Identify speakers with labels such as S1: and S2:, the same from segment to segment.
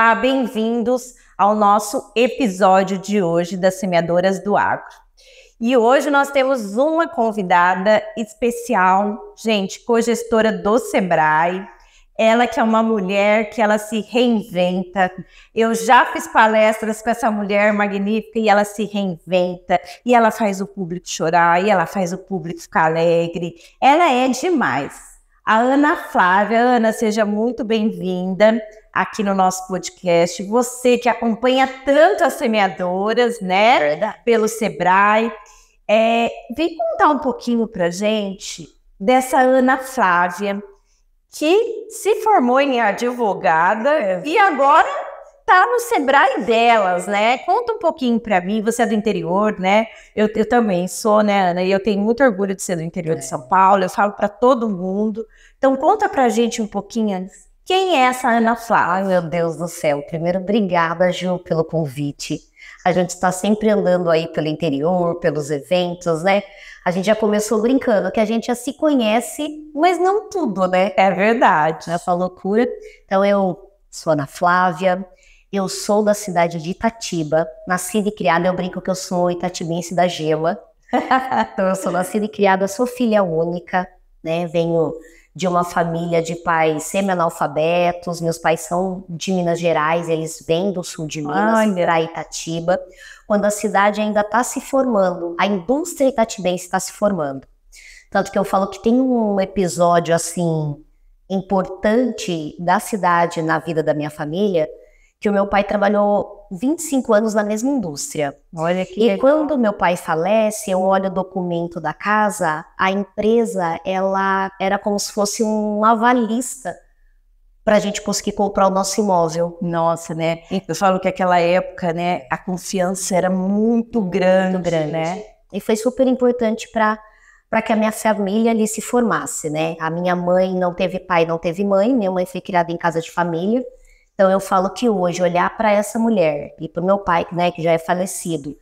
S1: Olá, bem-vindos ao nosso episódio de hoje das Semeadoras do Agro. E hoje nós temos uma convidada especial, gente, cogestora do Sebrae. Ela que é uma mulher que ela se reinventa. Eu já fiz palestras com essa mulher magnífica e ela se reinventa. E ela faz o público chorar, e ela faz o público ficar alegre. Ela é demais a Ana Flávia. Ana, seja muito bem-vinda aqui no nosso podcast. Você que acompanha tanto as semeadoras, né? Verdade. Pelo Sebrae. É, vem contar um pouquinho pra gente dessa Ana Flávia, que se formou em advogada é. e agora tá no Sebrae delas, né? Conta um pouquinho para mim, você é do interior, né? Eu, eu também sou, né, Ana? E eu tenho muito orgulho de ser do interior é. de São Paulo, eu falo para todo mundo. Então conta pra gente um pouquinho Quem é essa
S2: Ana Flávia? Ai, meu Deus do céu. Primeiro, obrigada, Ju, pelo convite. A gente está sempre andando aí pelo interior, pelos eventos, né? A gente já começou brincando que a gente já se conhece, mas não tudo, né? É verdade. Essa loucura. Então, eu sou Ana Flávia, eu sou da cidade de Itatiba, nascida e criada, eu brinco que eu sou itatibense da gema. então, eu sou nascida e criada, sou filha única, né? Venho de uma família de pais semi-analfabetos. Meus pais são de Minas Gerais, eles vêm do sul de Minas, para Itatiba, quando a cidade ainda está se formando, a indústria itatibense está se formando. Tanto que eu falo que tem um episódio assim importante da cidade na vida da minha família, que o meu pai trabalhou 25 anos na mesma indústria. Olha que E legal. quando meu pai falece, eu olho o documento da casa, a empresa, ela era como se fosse um avalista para a gente conseguir comprar o nosso imóvel. Nossa, né? Eu falo que aquela época, né, a confiança era muito grande, muito grande. né? E foi super importante para para que a minha família ali se formasse, né? A minha mãe não teve pai, não teve mãe, minha mãe foi criada em casa de família. Então eu falo que hoje olhar para essa mulher e para o meu pai, né, que já é falecido,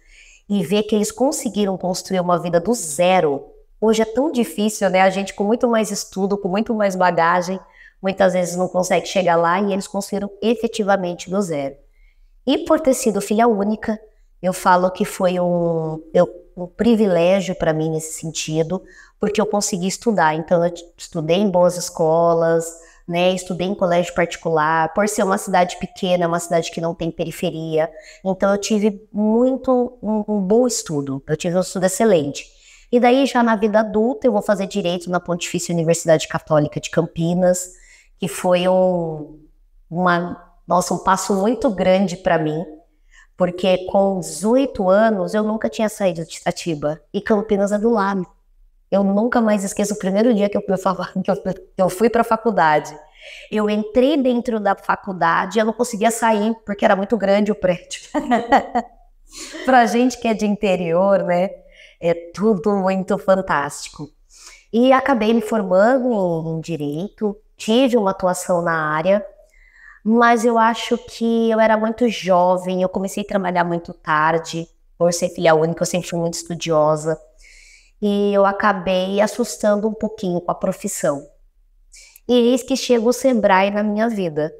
S2: e ver que eles conseguiram construir uma vida do zero, hoje é tão difícil, né? A gente com muito mais estudo, com muito mais bagagem, muitas vezes não consegue chegar lá e eles construíram efetivamente do zero. E por ter sido filha única, eu falo que foi um, um privilégio para mim nesse sentido, porque eu consegui estudar. Então, eu estudei em boas escolas, né? Estudei em colégio particular, por ser uma cidade pequena, uma cidade que não tem periferia. Então eu tive muito um, um, bom estudo, eu tive um estudo excelente. E daí já na vida adulta eu vou fazer direito na Pontifícia Universidade Católica de Campinas, que foi um uma nossa, um passo muito grande para mim, porque com 18 anos eu nunca tinha saído de Itatiba e Campinas é do lado. Eu nunca mais esqueço o primeiro dia que eu, que eu fui para a faculdade. Eu entrei dentro da faculdade, eu não conseguia sair, porque era muito grande o prédio. para gente que é de interior, né? É tudo muito fantástico. E acabei me formando em direito, tive uma atuação na área, mas eu acho que eu era muito jovem, eu comecei a trabalhar muito tarde, por ser filha única, eu sempre fui muito estudiosa e eu acabei assustando um pouquinho com a profissão. E eis que chega o Sebrae na minha vida.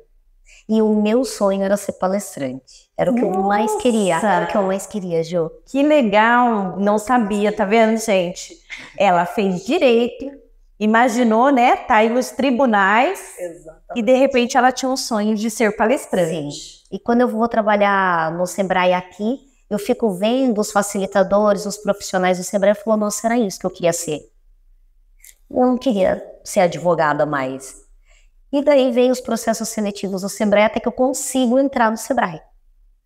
S2: E o meu sonho era ser palestrante. Era o que Nossa. eu mais queria. Era o que eu mais queria, Jô. Que legal! Não sabia, tá vendo, gente? Ela fez
S1: direito, imaginou, né? Tá aí nos tribunais. Exatamente. E de repente ela tinha um
S2: sonho de ser palestrante. Sim. E quando eu vou trabalhar no Sebrae aqui, eu fico vendo os facilitadores, os profissionais do Sebrae, falou, nossa, era isso que eu queria ser. Eu não queria ser advogada mais. E daí veio os processos seletivos do Sebrae até que eu consigo entrar no Sebrae.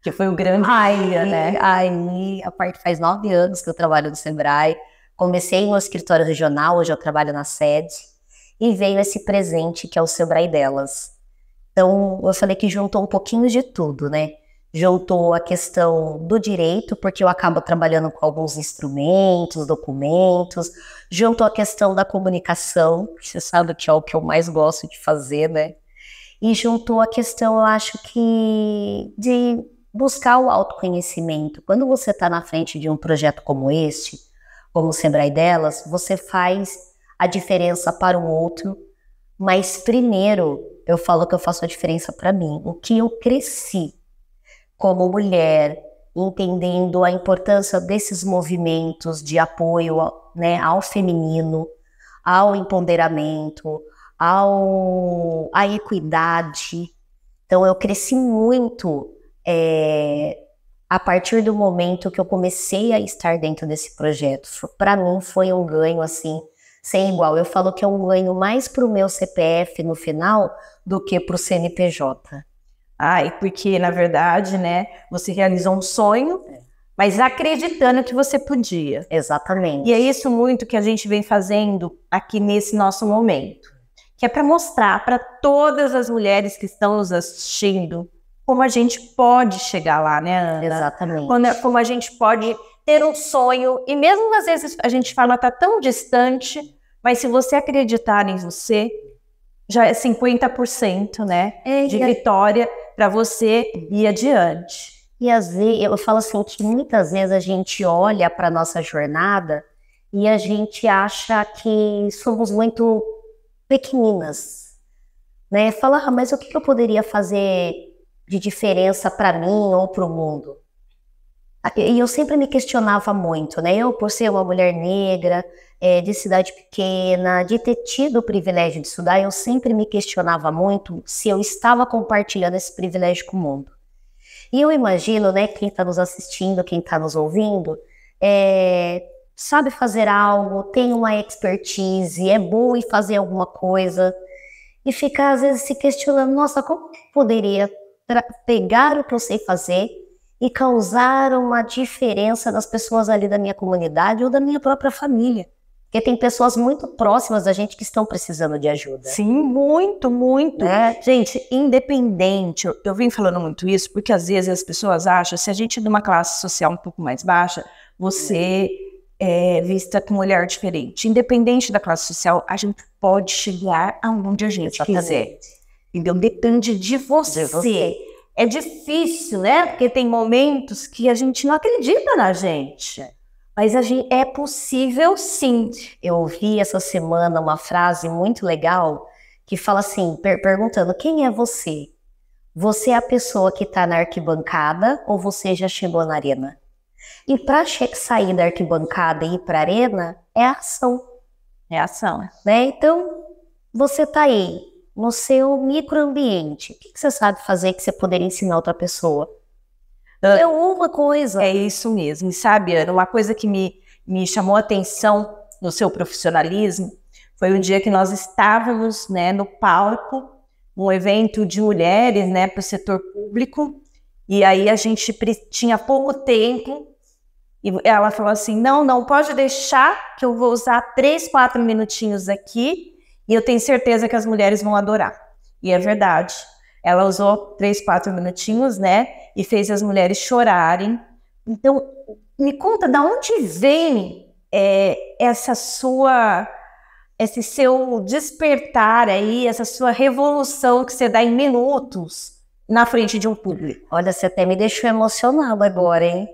S2: Que foi o grande aí, né? Aí, a parte faz nove anos que eu trabalho no Sebrae. Comecei em um escritório regional, hoje eu trabalho na sede. E veio esse presente que é o Sebrae delas. Então, eu falei que juntou um pouquinho de tudo, né? juntou a questão do direito, porque eu acabo trabalhando com alguns instrumentos, documentos, juntou a questão da comunicação, que você sabe que é o que eu mais gosto de fazer, né? E juntou a questão, eu acho que, de buscar o autoconhecimento. Quando você está na frente de um projeto como este, como o Sembrai Delas, você faz a diferença para o outro, mas primeiro eu falo que eu faço a diferença para mim, o que eu cresci, como mulher, entendendo a importância desses movimentos de apoio né, ao feminino, ao empoderamento, ao, à equidade. Então, eu cresci muito é, a partir do momento que eu comecei a estar dentro desse projeto. Para mim, foi um ganho assim sem igual. Eu falo que é um ganho mais para o meu CPF no final do que para o
S1: CNPJ. Ai, porque na verdade, né, você realizou um sonho, é. mas acreditando que você podia. Exatamente. E é isso muito que a gente vem fazendo aqui nesse nosso momento, que é para mostrar para todas as mulheres que estão nos assistindo como a gente pode chegar lá, né, Ana? Exatamente. Quando, como a gente pode ter um sonho e mesmo às vezes a gente fala tá tão distante, mas se você acreditar em você, já é 50%, né, é, de
S2: vitória. É para você ir adiante. E às vezes, eu falo assim que muitas vezes a gente olha para nossa jornada e a gente acha que somos muito pequeninas, né? Fala, ah, mas o que eu poderia fazer de diferença para mim ou para o mundo? Ah, e eu sempre me questionava muito, né? Eu, por ser uma mulher negra, é, de cidade pequena, de ter tido o privilégio de estudar, eu sempre me questionava muito se eu estava compartilhando esse privilégio com o mundo. E eu imagino, né, quem está nos assistindo, quem está nos ouvindo, é, sabe fazer algo, tem uma expertise, é bom em fazer alguma coisa, e ficar às vezes se questionando: nossa, como poderia pegar o que eu sei fazer? e causar uma diferença nas pessoas ali da minha comunidade ou da minha própria família. Porque tem pessoas muito próximas da gente que estão precisando de ajuda. Sim, muito, muito. Né? Gente,
S1: independente, eu, eu venho falando muito isso, porque às vezes as pessoas acham, se a gente é de uma classe social um pouco mais baixa, você é vista com um olhar diferente. Independente da classe social, a gente pode chegar aonde a gente Exatamente. quiser. Entendeu? Depende de você. De você é difícil, né? Porque tem momentos que a gente não acredita
S2: na gente. Mas a gente, é possível sim. Eu ouvi essa semana uma frase muito legal que fala assim, per perguntando quem é você? Você é a pessoa que está na arquibancada ou você já chegou na arena? E para sair da arquibancada e ir para a arena é ação. É ação. É. Né? Então, você está aí no seu microambiente, o que, você sabe fazer que você poderia ensinar outra pessoa? Ah, é uma coisa. É isso
S1: mesmo. E sabe, Ana, uma coisa que me, me chamou a atenção no seu profissionalismo foi um dia que nós estávamos né, no palco, um evento de mulheres né, para o setor público, e aí a gente tinha pouco tempo, e ela falou assim: não, não pode deixar que eu vou usar três, quatro minutinhos aqui e eu tenho certeza que as mulheres vão adorar. E é verdade. Ela usou três, quatro minutinhos, né? E fez as mulheres chorarem. Então, me conta, da onde vem é, essa sua, esse seu despertar aí, essa sua revolução que você dá em minutos
S2: na frente de um público? Olha, você até me deixou emocionado agora, hein?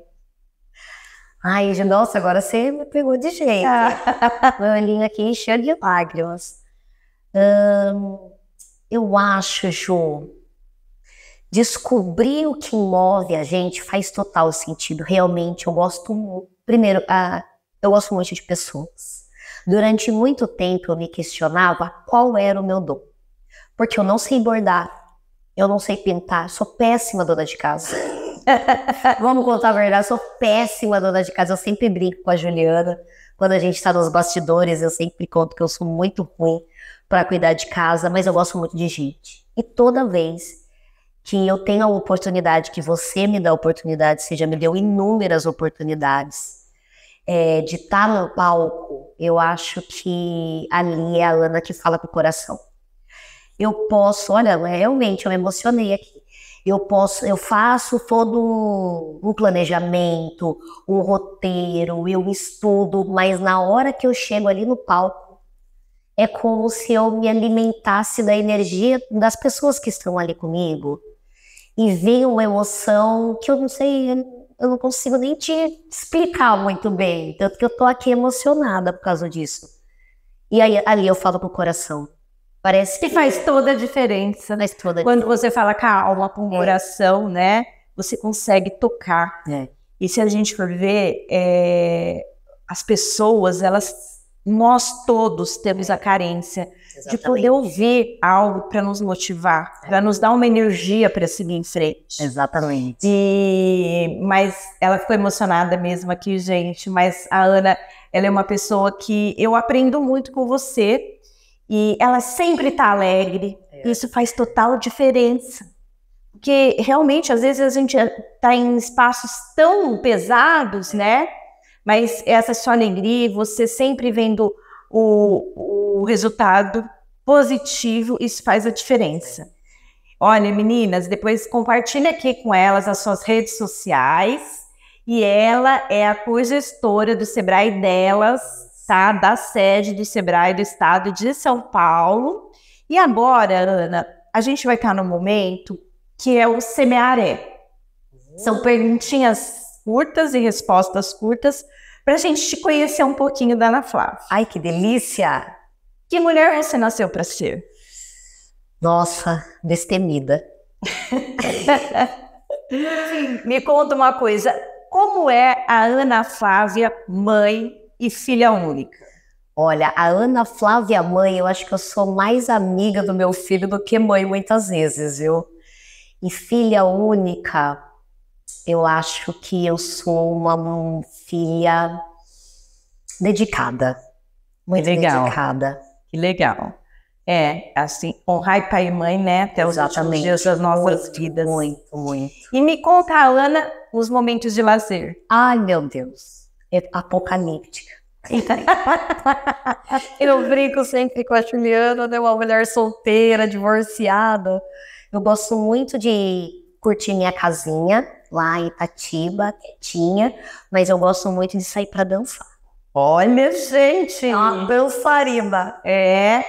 S2: Ai, nossa, agora você me pegou de jeito. Ah. Meu olhinho aqui encheu de lágrimas. Hum, eu acho, Ju, descobrir o que move a gente faz total sentido. Realmente, eu gosto. Primeiro, ah, eu gosto muito de pessoas. Durante muito tempo, eu me questionava qual era o meu dom. Porque eu não sei bordar, eu não sei pintar, sou péssima dona de casa. Vamos contar a verdade, eu sou péssima dona de casa. Eu sempre brinco com a Juliana. Quando a gente está nos bastidores, eu sempre conto que eu sou muito ruim para cuidar de casa, mas eu gosto muito de gente. E toda vez que eu tenho a oportunidade, que você me dá a oportunidade, você já me deu inúmeras oportunidades é, de estar tá no palco, eu acho que ali é a Lana que fala pro o coração. Eu posso, olha, realmente, eu me emocionei aqui eu posso, eu faço todo um planejamento, um roteiro, eu estudo, mas na hora que eu chego ali no palco, é como se eu me alimentasse da energia das pessoas que estão ali comigo e vem uma emoção que eu não sei, eu não consigo nem te explicar muito bem, tanto que eu tô aqui emocionada por causa disso. E aí ali eu falo pro coração, Parece que, que faz toda a diferença. Faz toda a Quando diferença. você
S1: fala com a alma, com o coração, é. né? Você consegue tocar. É. E se a gente for ver, é, as pessoas, elas, nós todos temos a é. carência Exatamente. de poder ouvir algo para nos motivar, é. para nos dar uma energia para seguir em frente. Exatamente. E, mas ela ficou emocionada mesmo aqui, gente. Mas a Ana, ela é uma pessoa que eu aprendo muito com você. E ela sempre está alegre. É. Isso faz total diferença. Porque realmente, às vezes, a gente está é, em espaços tão pesados, né? Mas essa é sua alegria, você sempre vendo o, o resultado positivo, isso faz a diferença. Olha, meninas, depois compartilha aqui com elas as suas redes sociais. E ela é a co-gestora do Sebrae delas tá? Da sede do Sebrae do Estado de São Paulo. E agora, Ana, a gente vai estar no momento que é o semearé. São hum. perguntinhas curtas e respostas curtas para a gente te conhecer um pouquinho da Ana Flávia. Ai, que delícia! Que mulher você nasceu para ser?
S2: Nossa, destemida.
S1: Me conta uma coisa, como é
S2: a Ana Flávia, mãe e filha única? Olha, a Ana Flávia, mãe, eu acho que eu sou mais amiga do meu filho do que mãe muitas vezes, viu? E filha única, eu acho que eu sou uma filha dedicada. Muito legal. dedicada.
S1: Que legal. É, assim, honrar pai e mãe, né? Até os últimos dias das nossas muito, vidas. Muito, muito. E me conta, Ana, os momentos de lazer. Ai,
S2: meu Deus é apocalíptica. eu brinco sempre com a Juliana, né? Uma mulher solteira, divorciada. Eu gosto muito de curtir minha casinha lá em Itatiba, quietinha, mas eu gosto muito de sair para dançar. Olha, gente! dançarimba, uma dançarina.
S1: É.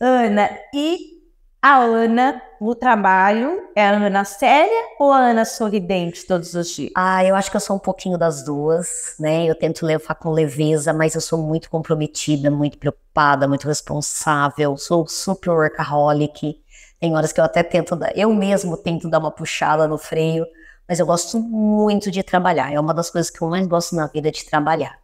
S1: Ana, e a Ana no trabalho
S2: é a Ana séria ou a Ana sorridente todos os dias? Ah, eu acho que eu sou um pouquinho das duas, né? Eu tento levar com leveza, mas eu sou muito comprometida, muito preocupada, muito responsável, sou super workaholic. Tem horas que eu até tento, dar, eu mesmo tento dar uma puxada no freio, mas eu gosto muito de trabalhar. É uma das coisas que eu mais gosto na vida de trabalhar.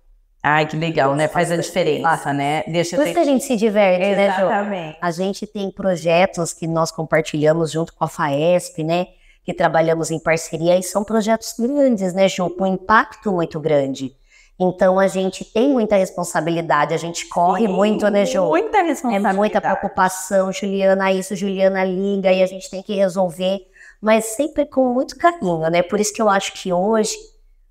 S2: Ai, que legal, né? Faz a diferença, né? Deixa Por isso que a gente se diverte, Exatamente. né, Exatamente. A gente tem projetos que nós compartilhamos junto com a FAESP, né? Que trabalhamos em parceria e são projetos grandes, né, Ju? Com um impacto muito grande. Então a gente tem muita responsabilidade, a gente corre Sim, muito, né, Ju? Muita responsabilidade. É muita preocupação, Juliana, isso, Juliana liga e a gente tem que resolver, mas sempre com muito carinho, né? Por isso que eu acho que hoje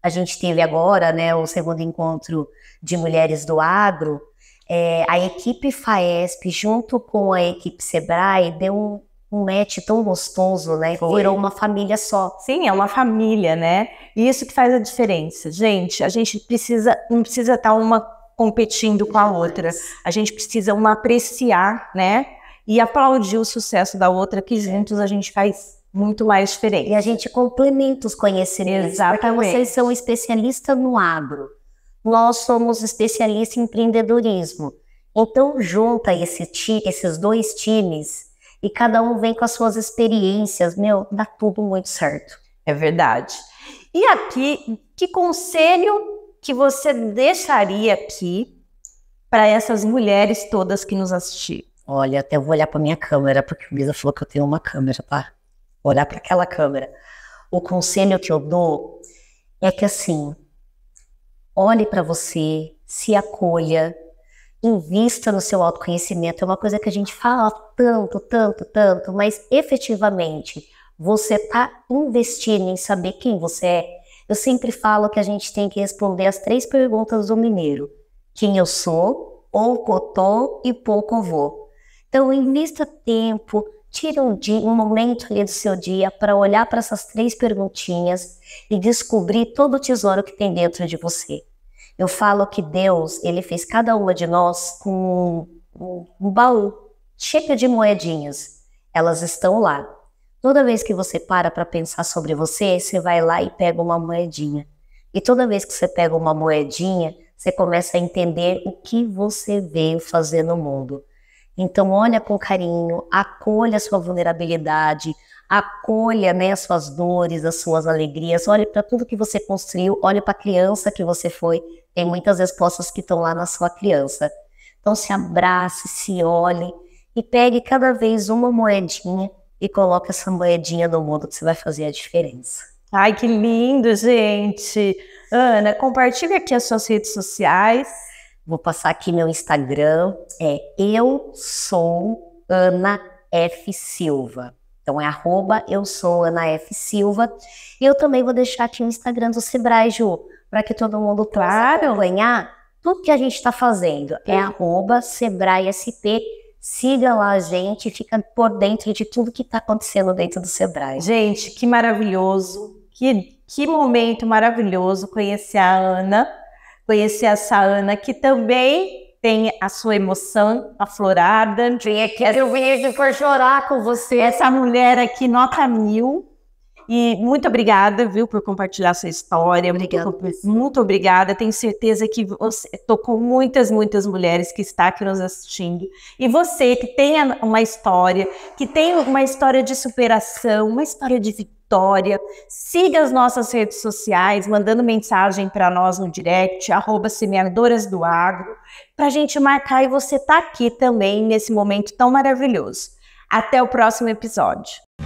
S2: a gente teve agora né, o segundo encontro de mulheres do agro. É, a equipe FAESP, junto com a equipe SEBRAE, deu um, um match tão gostoso, né? Foi. Virou uma família só. Sim, é uma família, né? E isso que faz a diferença.
S1: Gente, a gente precisa, não precisa estar tá uma competindo com a outra. A gente precisa uma apreciar, né? E aplaudir o sucesso da outra, que juntos a gente faz
S2: muito mais diferente. E a gente complementa os conhecimentos, Exatamente. porque vocês são especialistas no agro. Nós somos especialistas em empreendedorismo. Então junta esse esses dois times e cada um vem com as suas experiências, meu, dá tudo muito certo. É verdade. E aqui, que conselho
S1: que você deixaria aqui para essas mulheres todas
S2: que nos assistiram? Olha, até vou olhar para minha câmera, porque o Misa falou que eu tenho uma câmera, tá? olhar para aquela câmera. O conselho que eu dou é que assim, olhe para você, se acolha, invista no seu autoconhecimento. É uma coisa que a gente fala tanto, tanto, tanto, mas efetivamente você está investindo em saber quem você é. Eu sempre falo que a gente tem que responder as três perguntas do mineiro: quem eu sou, ou cotô e pouco vou. Então, invista tempo, Tire um, dia, um momento ali do seu dia para olhar para essas três perguntinhas e descobrir todo o tesouro que tem dentro de você. Eu falo que Deus, ele fez cada uma de nós com um, um baú cheio de moedinhas. Elas estão lá. Toda vez que você para para pensar sobre você, você vai lá e pega uma moedinha. E toda vez que você pega uma moedinha, você começa a entender o que você veio fazer no mundo. Então, olha com carinho, acolha a sua vulnerabilidade, acolha né, as suas dores, as suas alegrias, olhe para tudo que você construiu, olhe para a criança que você foi. Tem muitas respostas que estão lá na sua criança. Então se abrace, se olhe e pegue cada vez uma moedinha e coloque essa moedinha no mundo que você vai fazer a diferença. Ai, que lindo, gente! Ana, compartilha aqui as suas redes sociais Vou passar aqui meu Instagram, é eu sou Ana F Silva. Então é arroba eu sou Ana F Silva. E eu também vou deixar aqui o Instagram do Sebrae, Ju, para que todo mundo possa ganhar tudo que a gente está fazendo. É arroba Sebrae SP. Siga lá a gente, fica por dentro de tudo que está acontecendo dentro do
S1: Sebrae. Gente, que maravilhoso, que, que momento maravilhoso conhecer a Ana conhecer essa Ana, que também tem a sua emoção aflorada. Vim aqui, eu vim aqui por chorar com você. Essa mulher aqui, nota mil. E muito obrigada, viu, por compartilhar sua história. Obrigada. Muito, muito obrigada. Tenho certeza que você tocou muitas, muitas mulheres que estão aqui nos assistindo. E você que tem uma história, que tem uma história de superação, uma história de vitória Vitória. Siga as nossas redes sociais, mandando mensagem para nós no direct, arroba semeadoras do agro, para a gente marcar e você tá aqui também nesse momento tão maravilhoso. Até o próximo episódio.